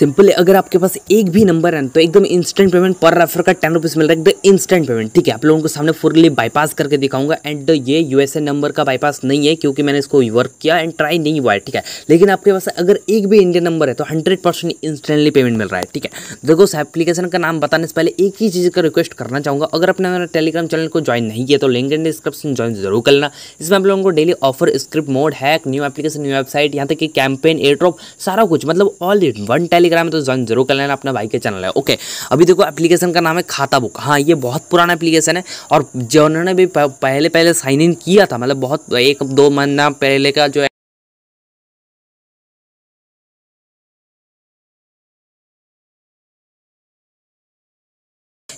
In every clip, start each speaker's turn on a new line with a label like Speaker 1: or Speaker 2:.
Speaker 1: simple है अगर आपके पास एक भी नंबर है तो एकदम इंस्टेंट पेमेंट पर रेफर का टेन रुपीज़ मिल रहा है एकदम इंस्टेंट पेमेंट ठीक है आप लोगों को सामने फुरली बाईपास करके दिखाऊंगा एंड ये यूएसए नंबर का बाईपास नहीं है क्योंकि मैंने इसको वर्क किया एंड ट्राई नहीं हुआ है ठीक है लेकिन आपके पास अगर एक भी इंडियन नंबर है तो हंड्रेड परसेंट इंस्टेंटली पेमेंट मिल रहा है ठीक है देखो उस एप्लीकेशन का नाम बताने से पहले एक ही चीज़ का रिक्वेस्ट करना चाहूँगा अगर आपने मेरा टेलीग्राम चैनल को ज्वाइन नहीं किया तो लिंक एंड डिस्क्रिप्शन ज्वाइन जरूर करना इसमें आप लोगों को daily offer script mod hack new application new website यहाँ तक कि कैंपेन एयर सारा कुछ मतलब ऑल इन वन टेली दिख रहा है मैं तो ज्वाइन जरूर कर लेना अपना भाई के चैनल है ओके अभी देखो एप्लीकेशन का नाम है खाता बुक हाँ ये बहुत पुराना एप्लीकेशन है और जिन्होंने भी पहले पहले साइन इन किया था मतलब बहुत एक दो महीना पहले का जो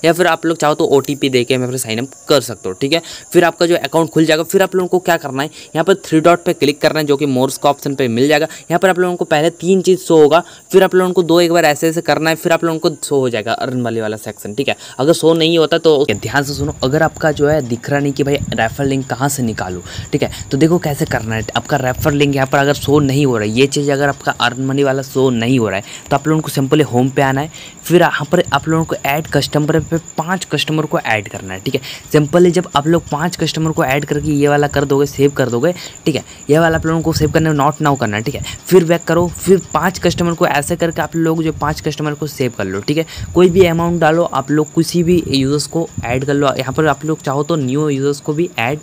Speaker 1: या फिर आप लोग चाहो तो ओ टी पी दे के मैं फिर साइनअप कर सकते हो ठीक है फिर आपका जो अकाउंट खुल जाएगा फिर आप लोगों को क्या करना है यहाँ पर थ्री डॉट पर क्लिक करना है जो कि मोर्स का ऑप्शन पर मिल जाएगा यहाँ पर आप लोगों को पहले तीन चीज़ शो होगा फिर आप लोगों को दो एक बार ऐसे ऐसे करना है फिर आप लोगों को शो हो जाएगा अर्न वाले वाला सेक्शन ठीक है अगर शो नहीं होता तो ध्यान से सुनो अगर आपका जो है दिख रहा नहीं कि भाई रेफर लिंक कहाँ से निकालू ठीक है तो देखो कैसे करना है आपका रेफर लिंक यहाँ पर अगर शो नहीं हो रहा है ये चीज़ अगर आपका अर्न मनी वाला शो नहीं हो रहा है तो आप लोगों को सिंपली होम पे आना है फिर यहाँ पर आप लोगों को ऐड कस्टमर पे पांच कस्टमर को ऐड करना है ठीक है सिंपली जब आप लोग पांच कस्टमर को ऐड करके ये वाला कर दोगे सेव कर दोगे ठीक है ये वाला आप लोगों को सेव करने नॉट नाउ करना है ठीक है फिर बैक करो फिर पांच कस्टमर को ऐसे करके आप लोग जो पांच कस्टमर को सेव कर लो ठीक है कोई भी अमाउंट डालो आप लोग किसी भी यूज़र्स को ऐड कर लो यहाँ पर आप लोग चाहो तो न्यू यूज़र्स को भी ऐड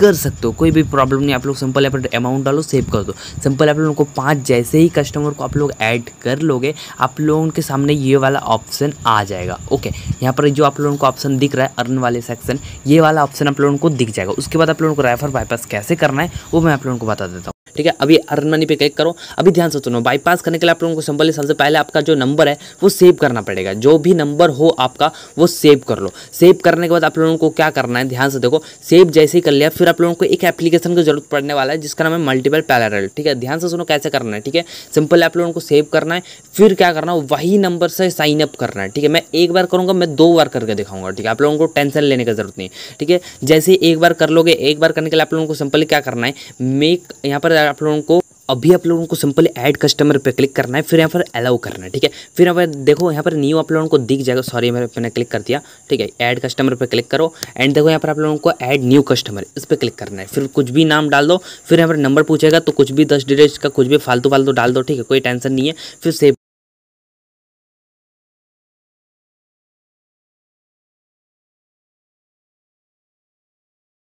Speaker 1: कर सकते हो कोई भी प्रॉब्लम नहीं आप लोग सिंपल यहाँ अमाउंट डालो सेव कर दो सिंपल आप लोगों को पाँच जैसे ही कस्टमर को आप लोग ऐड कर लोगे आप लोगों के सामने ये वाला ऑप्शन आ जाएगा ओके यहाँ पर पे जो आप लोगों को ऑप्शन दिख रहा है अर्न वाले सेक्शन ये वाला ऑप्शन आप लोगों को दिख जाएगा उसके बाद आप लोगों को रेफर बाईपास कैसे करना है वो मैं आप लोगों को बता देता हूँ ठीक है अभी अर्न मनी पे क्लिक करो अभी ध्यान से सुनो बाईपास करने के लिए आप लोगों को सिंपली सबसे पहले आपका जो नंबर है वो सेव करना पड़ेगा जो भी नंबर हो आपका वो सेव कर लो सेव करने के बाद आप लोगों को क्या करना है ध्यान से देखो सेव जैसे ही कर लिया फिर आप लोगों को एक एप्लीकेशन की जरूरत पड़ने वाला है जिसका नाम है मल्टीपल पैरल ठीक है ध्यान से सुनो कैसे करना है ठीक है सिंपल आप लोगों को सेव करना है फिर क्या करना है वही नंबर से साइन अप करना है ठीक है मैं एक बार करूँगा मैं दो बार करके दिखाऊंगा ठीक है आप लोगों को टेंशन लेने की जरूरत नहीं ठीक है जैसे एक बार कर लोगे एक बार करने के लिए आप लोगों को सिंपली क्या करना है मेक यहाँ पर आप लोगों को अभी आप लोगों को सिंपल ऐड कस्टमर पे क्लिक करना है फिर यहाँ पर अलाउ करना है ठीक है फिर यहाँ पर देखो यहाँ पर न्यू आप लोगों को दिख जाएगा सॉरी मैंने क्लिक कर दिया ठीक है ऐड कस्टमर पे क्लिक करो एंड देखो यहाँ पर आप लोगों को ऐड न्यू कस्टमर इस पर क्लिक करना है फिर कुछ भी नाम डाल दो फिर यहाँ पर नंबर पूछेगा तो कुछ भी दस डिजिट का कुछ भी फालतू फालतू डाल दो ठीक है कोई टेंशन नहीं है फिर सेव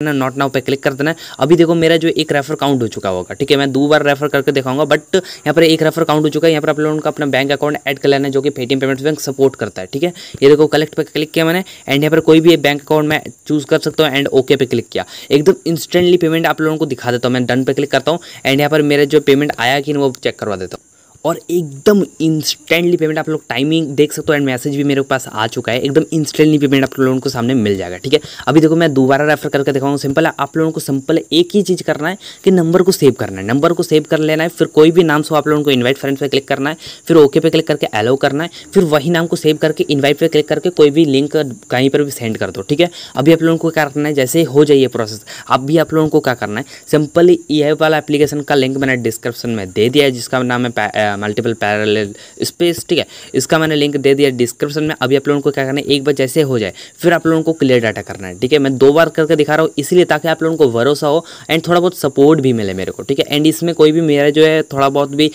Speaker 1: करना नॉट नाउ पे क्लिक कर देना है अभी देखो मेरा जो एक रेफर काउंट हो चुका होगा ठीक है मैं दो बार रेफर करके दिखाऊंगा बट यहाँ पर एक रेफर काउंट हो चुका है यहाँ पर आप लोगों का अपना बैंक अकाउंट ऐड कर लेना है जो कि पेटीएम पेमेंट्स बैंक सपोर्ट करता है ठीक है ये देखो कलेक्ट पे क्लिक किया मैंने एंड यहाँ पर कोई भी बैंक अकाउंट मैं चूज कर सकता हूँ एंड ओके पे क्लिक किया एकदम इंस्टेंटली पेमेंट आप लोगों को दिखा देता हूँ मैं डन पे क्लिक करता हूँ एंड यहाँ पर मेरा जो पेमेंट आया कि वो चेक करवा देता हूँ और एकदम इंस्टेंटली पेमेंट आप लोग टाइमिंग देख सकते हो एंड मैसेज भी मेरे पास आ चुका है एकदम इंस्टेंटली पेमेंट आप लोगों को सामने मिल जाएगा ठीक है अभी देखो मैं दोबारा रेफर करके दिखाऊंगा सिंपल है आप लोगों को सिंपल एक ही चीज़ करना है कि नंबर को सेव करना है नंबर को सेव कर लेना है फिर कोई भी नाम से आप लोगों को इन्वाइट फ्रेंड्स पर क्लिक करना है फिर ओके पे क्लिक करके अलाउ करना है फिर वही नाम को सेव करके इन्वाइट पर क्लिक करके कोई भी लिंक कहीं पर भी सेंड कर दो ठीक है अभी आप लोगों को क्या करना है जैसे हो जाइए प्रोसेस अब भी आप लोगों को क्या करना है सिंपली ई वाला एप्लीकेशन का लिंक मैंने डिस्क्रिप्शन में दे दिया है जिसका नाम है मल्टीपल पैरल स्पेस ठीक है इसका मैंने लिंक दे दिया डिस्क्रिप्शन में अभी आप लोगों को क्या करना है एक बार जैसे हो जाए फिर आप लोगों को क्लियर डाटा करना है ठीक है मैं दो बार करके दिखा रहा हूँ इसलिए ताकि आप लोगों को भरोसा हो एंड थोड़ा बहुत सपोर्ट भी मिले मेरे को ठीक है एंड इसमें कोई भी मेरा जो है थोड़ा बहुत भी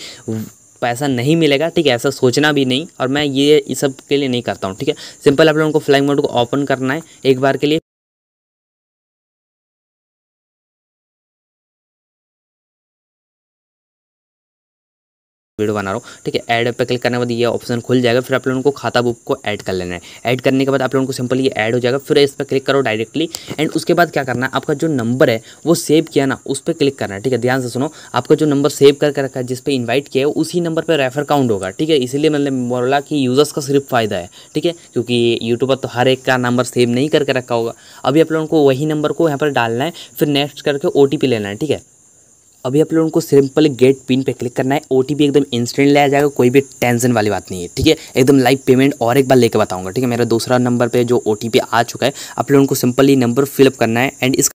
Speaker 1: पैसा नहीं मिलेगा ठीक है ऐसा सोचना भी नहीं और मैं ये इस सब के लिए नहीं करता हूँ ठीक है सिंपल आप लोगों को फ्लाइंग मोड को ओपन करना है एक बार के लिए वीडियो बना रहा हूँ ठीक है ऐड पर क्लिक करने के बाद ये ऑप्शन खुल जाएगा फिर आप लोगों को खाता बुक को ऐड कर लेना है ऐड करने के बाद आप लोगों को सिंपल ये ऐड हो जाएगा फिर इस पर क्लिक करो डायरेक्टली एंड उसके बाद क्या करना है आपका जो नंबर है वो सेव किया ना उस पर क्लिक करना है ठीक है ध्यान से सुनो आपका जो नंबर सेव करके रखा है जिस पर इन्वाइट किया है उसी नंबर पर रेफर काउंट होगा ठीक है इसीलिए मतलब बोला कि यूज़र्स का सिर्फ फ़ायदा है ठीक है क्योंकि यूट्यूबर तो हर एक का नंबर सेव नहीं करके रखा होगा अभी आप लोगों को वही नंबर को यहाँ पर डालना है फिर नेक्स्ट करके ओ लेना है ठीक है अभी आप लोगों को सिंपल गेट पिन पे क्लिक करना है ओ एकदम इंस्टेंट आ जाएगा कोई भी टेंशन वाली बात नहीं है ठीक है एकदम लाइव पेमेंट और एक बार लेकर बताऊंगा ठीक है मेरा दूसरा नंबर पे जो ओ आ चुका है आप लोगों को सिंपली नंबर फिलअप करना है एंड इस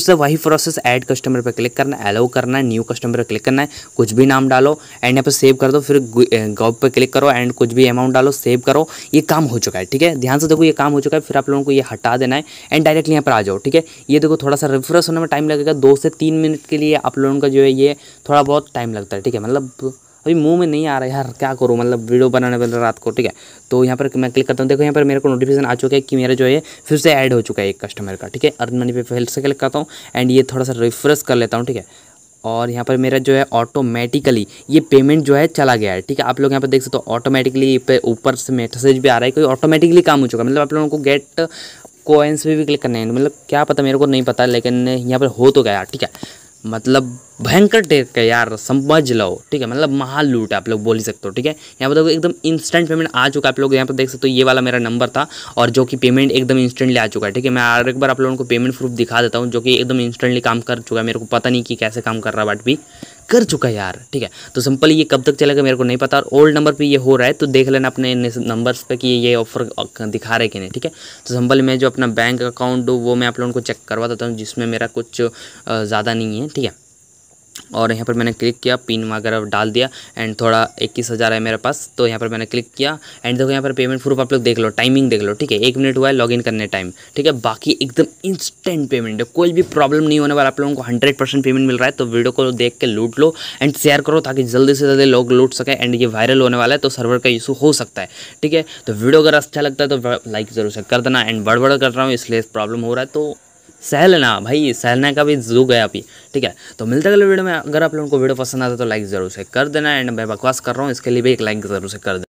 Speaker 1: उससे वही प्रोसेस ऐड कस्टमर पर क्लिक करना है अलाउ करना है न्यू कस्टमर पर क्लिक करना है कुछ भी नाम डालो एंड यहाँ पर सेव कर दो फिर गॉप पर क्लिक करो एंड कुछ भी अमाउंट डालो सेव करो ये काम हो चुका है ठीक है ध्यान से देखो ये काम हो चुका है फिर आप लोगों को ये हटा देना है एंड डायरेक्टली यहाँ पर आ जाओ ठीक है ये देखो थोड़ा सा रिफ्रेश होने में टाइम लगेगा दो से तीन मिनट के लिए आप लोगों का जो है ये थोड़ा बहुत टाइम लगता है ठीक है मतलब अभी मुंह में नहीं आ रहा यार क्या करूँ मतलब वीडियो बनाने वाले रात को ठीक है तो यहाँ पर मैं क्लिक करता हूँ देखो यहाँ पर मेरे को नोटिफिकेशन आ चुका है कि मेरा जो है फिर से ऐड हो चुका है एक कस्टमर का ठीक है अर्न मनी पे फिर से क्लिक करता हूँ एंड ये थोड़ा सा रिफ्रेश कर लेता हूँ ठीक है और यहाँ पर मेरा जो है ऑटोमेटिकली ये पेमेंट जो है चला गया है ठीक है आप लोग यहाँ पर देख सकते हो ऑटोमेटिकली ऑटोमेटिकली ऊपर से मैसेज भी आ रहा है कोई ऑटोमेटिकली काम हो चुका है मतलब आप लोगों को गेट कोइंस भी क्लिक करने हैं मतलब क्या पता मेरे को नहीं पता लेकिन यहाँ पर हो तो गया ठीक है मतलब भयंकर टेक है यार समझ लो ठीक है मतलब महा लूट है आप लोग बोल ही सकते हो ठीक है यहाँ पर देखो एकदम इंस्टेंट पेमेंट आ चुका है आप लोग यहाँ पर देख सकते हो ये वाला मेरा नंबर था और जो कि पेमेंट एकदम इंस्टेंटली आ चुका है ठीक है मैं और एक बार आप लोगों को पेमेंट प्रूफ दिखा देता हूँ जो कि एकदम इंस्टेंटली काम कर चुका है मेरे को पता नहीं कि कैसे काम कर रहा है बट भी कर चुका है यार ठीक है तो सिंपल ये कब तक चलेगा मेरे को नहीं पता और ओल्ड नंबर पर ये हो रहा है तो देख लेना अपने नंबर्स पर कि ये ऑफर uh, दिखा रहे कि नहीं ठीक है तो सिंपल मैं जो अपना बैंक अकाउंट हूँ वो मैं आप लोगों को चेक करवा देता हूँ जिसमें मेरा कुछ uh, ज़्यादा नहीं है ठीक है और यहाँ पर मैंने क्लिक किया पिन वगैरह डाल दिया एंड थोड़ा इक्कीस हज़ार है मेरे पास तो यहाँ पर मैंने क्लिक किया एंड देखो यहाँ पर पेमेंट प्रूफ आप लोग देख लो टाइमिंग देख लो ठीक है एक मिनट हुआ है लॉगिन करने टाइम ठीक है बाकी एकदम इंस्टेंट पेमेंट है कोई भी प्रॉब्लम नहीं होने वाला आप लोगों को हंड्रेड परसेंट पेमेंट मिल रहा है तो वीडियो को देख के लूट लो एंड शेयर करो ताकि जल्दी से जल्दी लोग लूट सकें एंड ये वायरल होने वाला है तो सर्वर का इशू हो सकता है ठीक है तो वीडियो अगर अच्छा लगता है तो लाइक ज़रूर से कर देना एंड बड़बड़ कर रहा हूँ इसलिए प्रॉब्लम हो रहा है तो सहलना भाई सहलना का भी जू गया अभी ठीक है तो मिलते अगले वीडियो में अगर आप लोगों को वीडियो पसंद आता है तो लाइक ज़रूर से कर देना एंड मैं बकवास कर रहा हूँ इसके लिए भी एक लाइक ज़रूर से कर देना